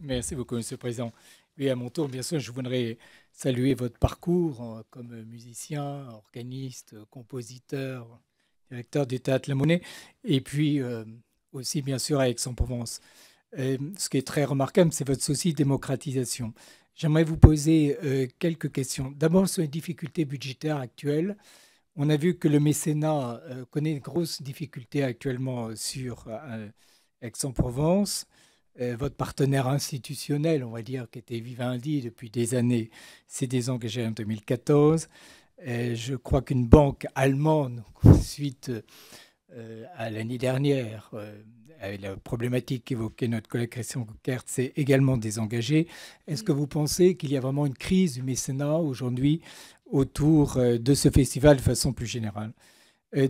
Merci beaucoup, Monsieur le Président. Et à mon tour, bien sûr, je voudrais saluer votre parcours euh, comme musicien, organiste, compositeur, directeur du Théâtre La Monnaie, et puis euh, aussi, bien sûr, à Aix-en-Provence. Euh, ce qui est très remarquable, c'est votre souci de démocratisation. J'aimerais vous poser quelques questions. D'abord, sur les difficultés budgétaires actuelles. On a vu que le mécénat connaît de grosses difficultés actuellement sur Aix-en-Provence. Euh, votre partenaire institutionnel, on va dire, qui était Vivendi depuis des années, s'est désengagé en 2014. Euh, je crois qu'une banque allemande, suite euh, à l'année dernière, à la problématique qu'évoquait notre collègue Christian Kert, s'est également désengagée. Est-ce que vous pensez qu'il y a vraiment une crise du mécénat aujourd'hui autour de ce festival de façon plus générale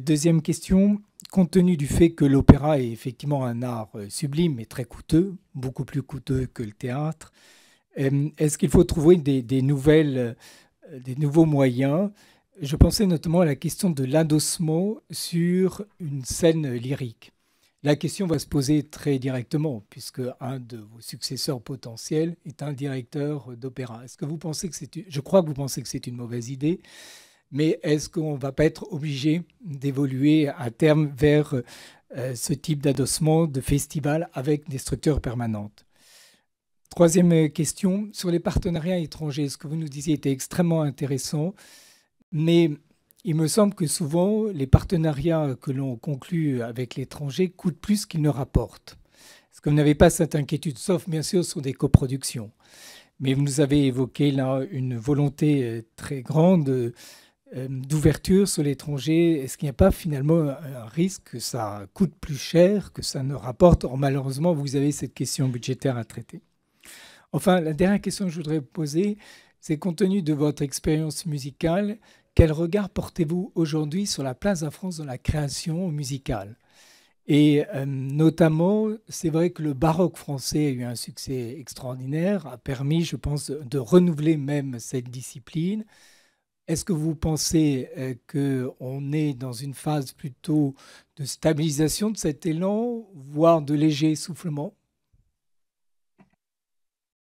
Deuxième question, compte tenu du fait que l'opéra est effectivement un art euh, sublime et très coûteux, beaucoup plus coûteux que le théâtre, euh, est-ce qu'il faut trouver des, nouvelles, euh, des nouveaux moyens Je pensais notamment à la question de l'adossement sur une scène lyrique. La question va se poser très directement, puisque un de vos successeurs potentiels est un directeur d'opéra. Est-ce que vous pensez que c'est... Je crois que vous pensez que c'est une mauvaise idée mais est-ce qu'on ne va pas être obligé d'évoluer à terme vers euh, ce type d'adossement de festival avec des structures permanentes Troisième euh, question, sur les partenariats étrangers, ce que vous nous disiez était extrêmement intéressant, mais il me semble que souvent les partenariats que l'on conclut avec l'étranger coûtent plus qu'ils ne rapportent. Est-ce que vous n'avez pas cette inquiétude, sauf bien sûr sur des coproductions mais vous nous avez évoqué là une volonté euh, très grande euh, d'ouverture sur l'étranger Est-ce qu'il n'y a pas finalement un risque que ça coûte plus cher, que ça ne rapporte Or, malheureusement, vous avez cette question budgétaire à traiter. Enfin, la dernière question que je voudrais vous poser, c'est compte tenu de votre expérience musicale, quel regard portez-vous aujourd'hui sur la place de France dans la création musicale et euh, notamment, c'est vrai que le baroque français a eu un succès extraordinaire, a permis, je pense, de renouveler même cette discipline. Est-ce que vous pensez euh, que qu'on est dans une phase plutôt de stabilisation de cet élan, voire de léger essoufflement